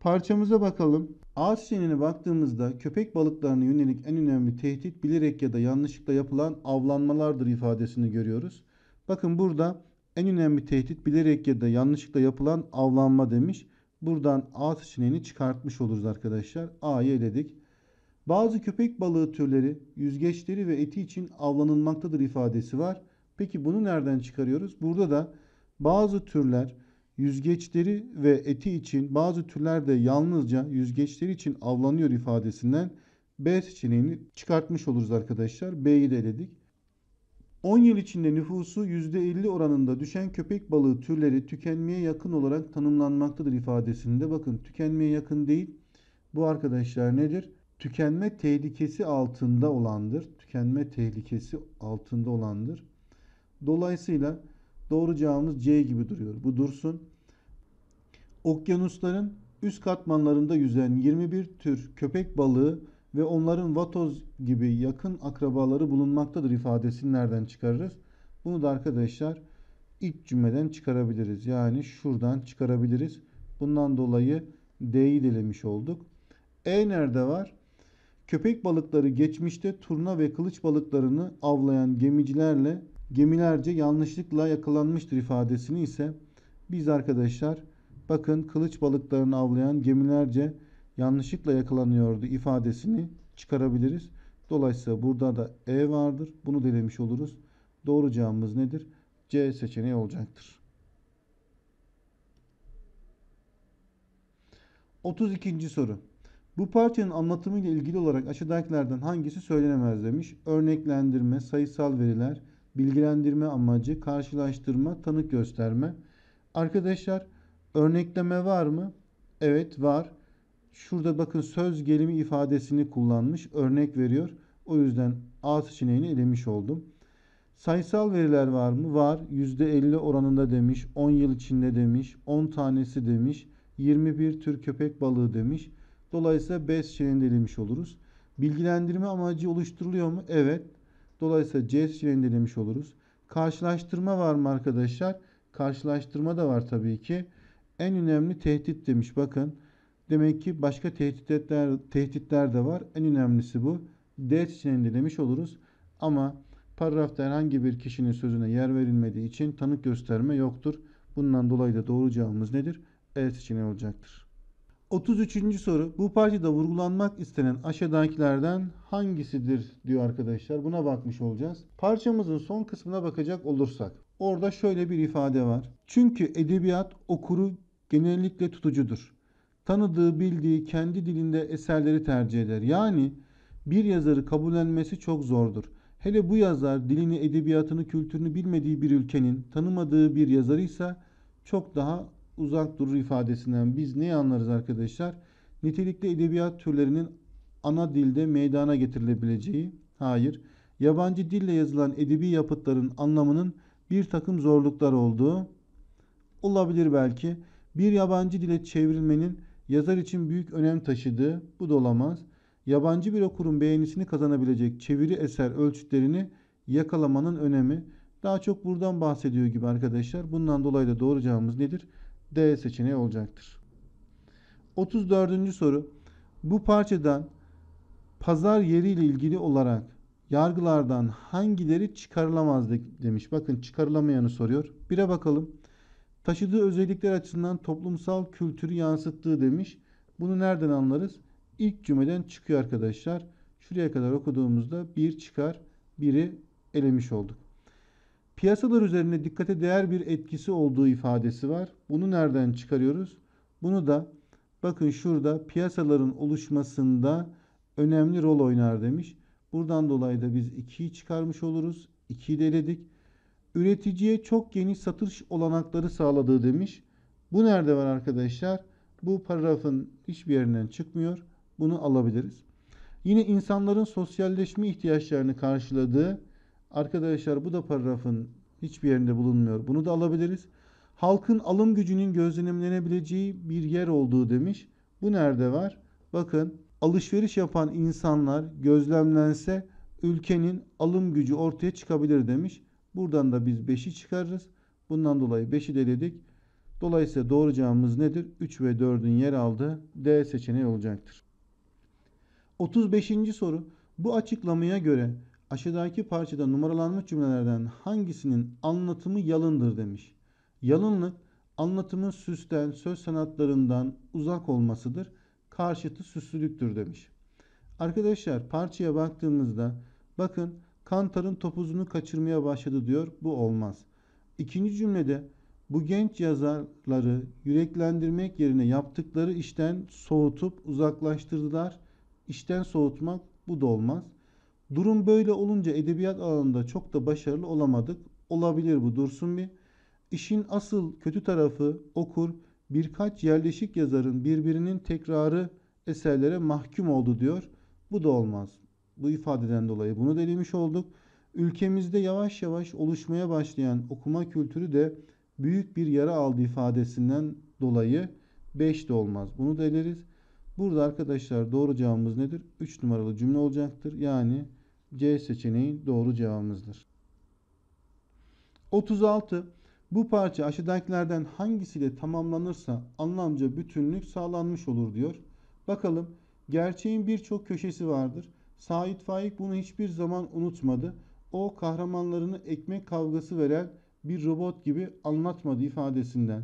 Parçamıza bakalım. A seçeneğine baktığımızda köpek balıklarına yönelik en önemli tehdit bilerek ya da yanlışlıkla yapılan avlanmalardır ifadesini görüyoruz. Bakın burada en önemli tehdit bilerek ya da yanlışlıkla yapılan avlanma demiş. Buradan A seçeneğini çıkartmış oluruz arkadaşlar. A'yı eledik. Bazı köpek balığı türleri yüzgeçleri ve eti için avlanılmaktadır ifadesi var. Peki bunu nereden çıkarıyoruz? Burada da bazı türler yüzgeçleri ve eti için bazı türler de yalnızca yüzgeçleri için avlanıyor ifadesinden B seçeneğini çıkartmış oluruz arkadaşlar. B'yi de eledik. 10 yıl içinde nüfusu %50 oranında düşen köpek balığı türleri tükenmeye yakın olarak tanımlanmaktadır ifadesinde. Bakın tükenmeye yakın değil. Bu arkadaşlar nedir? tükenme tehlikesi altında olandır. Tükenme tehlikesi altında olandır. Dolayısıyla doğru cevabımız C gibi duruyor. Bu dursun. Okyanusların üst katmanlarında yüzen 21 tür köpek balığı ve onların vatoz gibi yakın akrabaları bulunmaktadır ifadesini nereden çıkarırız? Bunu da arkadaşlar ilk cümleden çıkarabiliriz. Yani şuradan çıkarabiliriz. Bundan dolayı D'yi delemiş olduk. E nerede var? Köpek balıkları geçmişte turna ve kılıç balıklarını avlayan gemicilerle gemilerce yanlışlıkla yakalanmıştır ifadesini ise biz arkadaşlar bakın kılıç balıklarını avlayan gemilerce yanlışlıkla yakalanıyordu ifadesini çıkarabiliriz. Dolayısıyla burada da E vardır. Bunu delemiş oluruz. Doğru cevabımız nedir? C seçeneği olacaktır. 32. soru. Bu partinin anlatımıyla ilgili olarak aşağıdakilerden hangisi söylenemez demiş. Örneklendirme, sayısal veriler, bilgilendirme amacı, karşılaştırma, tanık gösterme. Arkadaşlar örnekleme var mı? Evet var. Şurada bakın söz gelimi ifadesini kullanmış. Örnek veriyor. O yüzden A seçeneğini elemiş oldum. Sayısal veriler var mı? Var. %50 oranında demiş. 10 yıl içinde demiş. 10 tanesi demiş. 21 tür köpek balığı demiş. Dolayısıyla B seçeneğini de oluruz. Bilgilendirme amacı oluşturuluyor mu? Evet. Dolayısıyla C seçeneğini de oluruz. Karşılaştırma var mı arkadaşlar? Karşılaştırma da var tabii ki. En önemli tehdit demiş. Bakın. Demek ki başka tehditler, tehditler de var. En önemlisi bu. D seçeneğini de oluruz. Ama paragrafta herhangi bir kişinin sözüne yer verilmediği için tanık gösterme yoktur. Bundan dolayı da doğru cevabımız nedir? E seçeneği olacaktır. 33. soru. Bu partide vurgulanmak istenen aşağıdakilerden hangisidir diyor arkadaşlar. Buna bakmış olacağız. Parçamızın son kısmına bakacak olursak orada şöyle bir ifade var. Çünkü edebiyat okuru genellikle tutucudur. Tanıdığı, bildiği, kendi dilinde eserleri tercih eder. Yani bir yazarı kabullenmesi çok zordur. Hele bu yazar dilini, edebiyatını, kültürünü bilmediği bir ülkenin tanımadığı bir yazarıysa çok daha uzak durur ifadesinden biz ne anlarız arkadaşlar? Nitelikli edebiyat türlerinin ana dilde meydana getirilebileceği, hayır, yabancı dille yazılan edebi yapıtların anlamının bir takım zorluklar olduğu, olabilir belki, bir yabancı dile çevrilmenin yazar için büyük önem taşıdığı, bu da olamaz, yabancı bir okurun beğenisini kazanabilecek çeviri eser ölçütlerini yakalamanın önemi, daha çok buradan bahsediyor gibi arkadaşlar. Bundan dolayı da doğru nedir? D seçeneği olacaktır. 34. soru. Bu parçadan pazar yeri ile ilgili olarak yargılardan hangileri çıkarılamaz demiş. Bakın çıkarılamayanı soruyor. Bire bakalım. Taşıdığı özellikler açısından toplumsal kültürü yansıttığı demiş. Bunu nereden anlarız? İlk cümleden çıkıyor arkadaşlar. Şuraya kadar okuduğumuzda bir çıkar, biri elemiş olduk piyasalar üzerine dikkate değer bir etkisi olduğu ifadesi var. Bunu nereden çıkarıyoruz? Bunu da bakın şurada piyasaların oluşmasında önemli rol oynar demiş. Buradan dolayı da biz 2'yi çıkarmış oluruz. 2'yi de Üreticiye çok geniş satış olanakları sağladığı demiş. Bu nerede var arkadaşlar? Bu paragrafın hiçbir yerinden çıkmıyor. Bunu alabiliriz. Yine insanların sosyalleşme ihtiyaçlarını karşıladığı Arkadaşlar bu da paragrafın hiçbir yerinde bulunmuyor. Bunu da alabiliriz. Halkın alım gücünün gözlemlenebileceği bir yer olduğu demiş. Bu nerede var? Bakın alışveriş yapan insanlar gözlemlense ülkenin alım gücü ortaya çıkabilir demiş. Buradan da biz 5'i çıkarırız. Bundan dolayı 5'i dedik. Dolayısıyla doğru cevabımız nedir? 3 ve 4'ün yer aldığı D seçeneği olacaktır. 35. soru. Bu açıklamaya göre Aşağıdaki parçada numaralanmış cümlelerden hangisinin anlatımı yalındır demiş. Yalınlık anlatımın süsten, söz sanatlarından uzak olmasıdır. Karşıtı süslülüktür demiş. Arkadaşlar parçaya baktığımızda bakın Kantar'ın topuzunu kaçırmaya başladı diyor. Bu olmaz. İkinci cümlede bu genç yazarları yüreklendirmek yerine yaptıkları işten soğutup uzaklaştırdılar. İşten soğutmak bu da olmaz. Durum böyle olunca edebiyat alanında çok da başarılı olamadık. Olabilir bu dursun bir. İşin asıl kötü tarafı okur birkaç yerleşik yazarın birbirinin tekrarı eserlere mahkum oldu diyor. Bu da olmaz. Bu ifadeden dolayı bunu delimiş olduk. Ülkemizde yavaş yavaş oluşmaya başlayan okuma kültürü de büyük bir yara aldı ifadesinden dolayı 5 de olmaz. Bunu deleriz Burada arkadaşlar doğru cevabımız nedir? 3 numaralı cümle olacaktır. Yani C seçeneği doğru cevabımızdır. 36. Bu parça aşağıdakilerden hangisiyle tamamlanırsa anlamca bütünlük sağlanmış olur diyor. Bakalım gerçeğin birçok köşesi vardır. Sait Faik bunu hiçbir zaman unutmadı. O kahramanlarını ekmek kavgası veren bir robot gibi anlatmadı ifadesinden.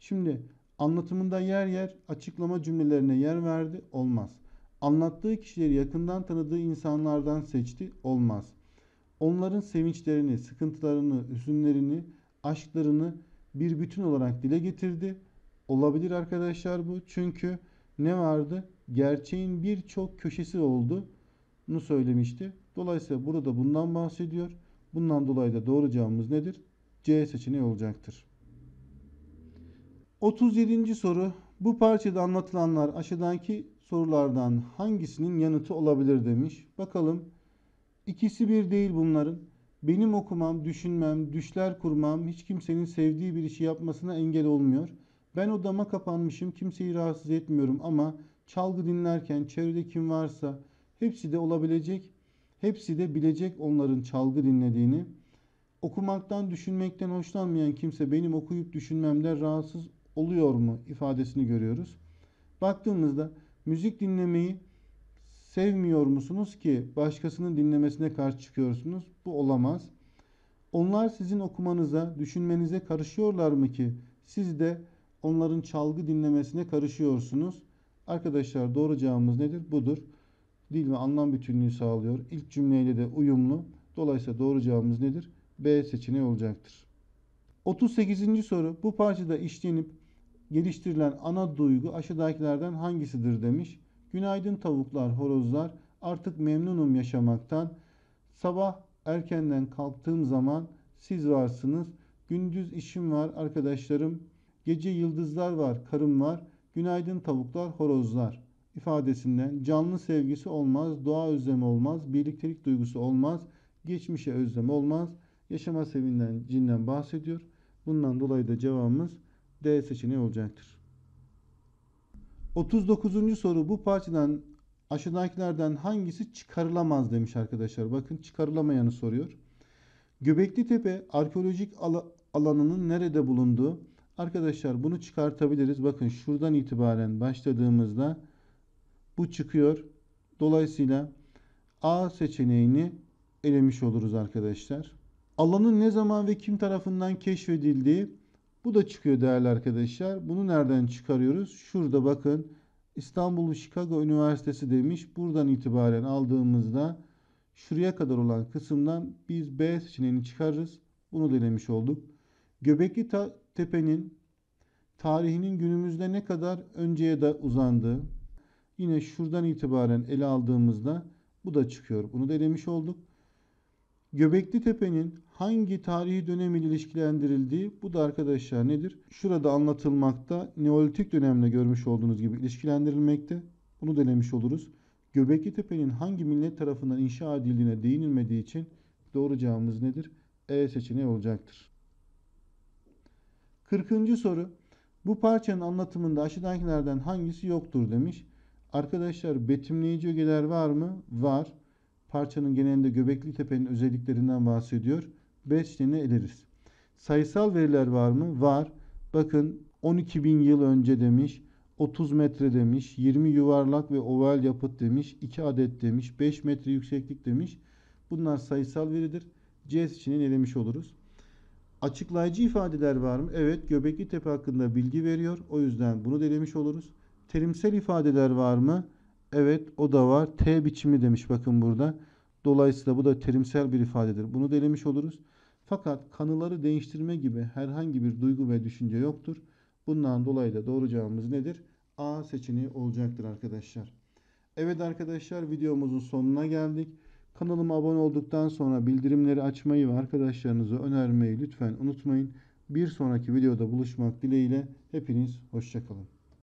Şimdi anlatımında yer yer açıklama cümlelerine yer verdi olmaz. Anlattığı kişileri yakından tanıdığı insanlardan seçti olmaz. Onların sevinçlerini, sıkıntılarını, üzünlerini, aşklarını bir bütün olarak dile getirdi. Olabilir arkadaşlar bu. Çünkü ne vardı? Gerçeğin birçok köşesi oldu. olduğunu söylemişti. Dolayısıyla burada bundan bahsediyor. Bundan dolayı da doğru cevabımız nedir? C seçeneği olacaktır. 37. soru. Bu parçada anlatılanlar aşağıdaki sorulardan hangisinin yanıtı olabilir demiş. Bakalım ikisi bir değil bunların. Benim okumam, düşünmem, düşler kurmam hiç kimsenin sevdiği bir işi yapmasına engel olmuyor. Ben odama kapanmışım, kimseyi rahatsız etmiyorum ama çalgı dinlerken çevrede kim varsa hepsi de olabilecek, hepsi de bilecek onların çalgı dinlediğini. Okumaktan, düşünmekten hoşlanmayan kimse benim okuyup düşünmemden rahatsız oluyor mu ifadesini görüyoruz. Baktığımızda Müzik dinlemeyi sevmiyor musunuz ki başkasının dinlemesine karşı çıkıyorsunuz? Bu olamaz. Onlar sizin okumanıza, düşünmenize karışıyorlar mı ki siz de onların çalgı dinlemesine karışıyorsunuz? Arkadaşlar doğru cevabımız nedir? Budur. Dil ve anlam bütünlüğü sağlıyor. İlk cümleyle de uyumlu. Dolayısıyla doğru cevabımız nedir? B seçeneği olacaktır. 38. soru bu parçada işlenip geliştirilen ana duygu aşağıdakilerden hangisidir demiş. Günaydın tavuklar, horozlar artık memnunum yaşamaktan. Sabah erkenden kalktığım zaman siz varsınız. Gündüz işim var arkadaşlarım. Gece yıldızlar var, karım var. Günaydın tavuklar, horozlar ifadesinden canlı sevgisi olmaz, doğa özlemi olmaz, birliktelik duygusu olmaz, geçmişe özlem olmaz. Yaşama sevinden cinden bahsediyor. Bundan dolayı da cevabımız D seçeneği olacaktır. 39. soru bu parçadan aşağıdakilerden hangisi çıkarılamaz demiş arkadaşlar. Bakın çıkarılamayanı soruyor. Göbekli Tepe arkeolojik al alanının nerede bulunduğu Arkadaşlar bunu çıkartabiliriz. Bakın şuradan itibaren başladığımızda bu çıkıyor. Dolayısıyla A seçeneğini elemiş oluruz arkadaşlar. Alanın ne zaman ve kim tarafından keşfedildiği bu da çıkıyor değerli arkadaşlar. Bunu nereden çıkarıyoruz? Şurada bakın İstanbul Chicago Üniversitesi demiş. Buradan itibaren aldığımızda şuraya kadar olan kısımdan biz B seçeneğini çıkarırız. Bunu denemiş olduk. Göbekli Tepe'nin tarihinin günümüzde ne kadar önceye de uzandığı yine şuradan itibaren ele aldığımızda bu da çıkıyor. Bunu denemiş olduk. Göbekli Tepe'nin hangi tarihi dönem ilişkilendirildiği bu da arkadaşlar nedir? Şurada anlatılmakta Neolitik dönemle görmüş olduğunuz gibi ilişkilendirilmekte. Bunu denemiş oluruz. Göbekli Tepe'nin hangi millet tarafından inşa edildiğine değinilmediği için doğru cevabımız nedir? E seçeneği olacaktır. 40. soru. Bu parçanın anlatımında aşağıdakilerden hangisi yoktur demiş. Arkadaşlar betimleyici ögeler var mı? Var. Parçanın genelinde Göbekli Tepe'nin özelliklerinden bahsediyor. Beşliğine eleriz. Sayısal veriler var mı? Var. Bakın 12 bin yıl önce demiş. 30 metre demiş, 20 yuvarlak ve oval yapıt demiş, 2 adet demiş, 5 metre yükseklik demiş. Bunlar sayısal veridir. CS için elemiş oluruz. Açıklayıcı ifadeler var mı? Evet, Göbekli Tepe hakkında bilgi veriyor. O yüzden bunu delemiş oluruz. Terimsel ifadeler var mı? Evet o da var. T biçimi demiş bakın burada. Dolayısıyla bu da terimsel bir ifadedir. Bunu da oluruz. Fakat kanıları değiştirme gibi herhangi bir duygu ve düşünce yoktur. Bundan dolayı da doğru cevabımız nedir? A seçeneği olacaktır arkadaşlar. Evet arkadaşlar videomuzun sonuna geldik. Kanalıma abone olduktan sonra bildirimleri açmayı ve arkadaşlarınızı önermeyi lütfen unutmayın. Bir sonraki videoda buluşmak dileğiyle hepiniz hoşçakalın.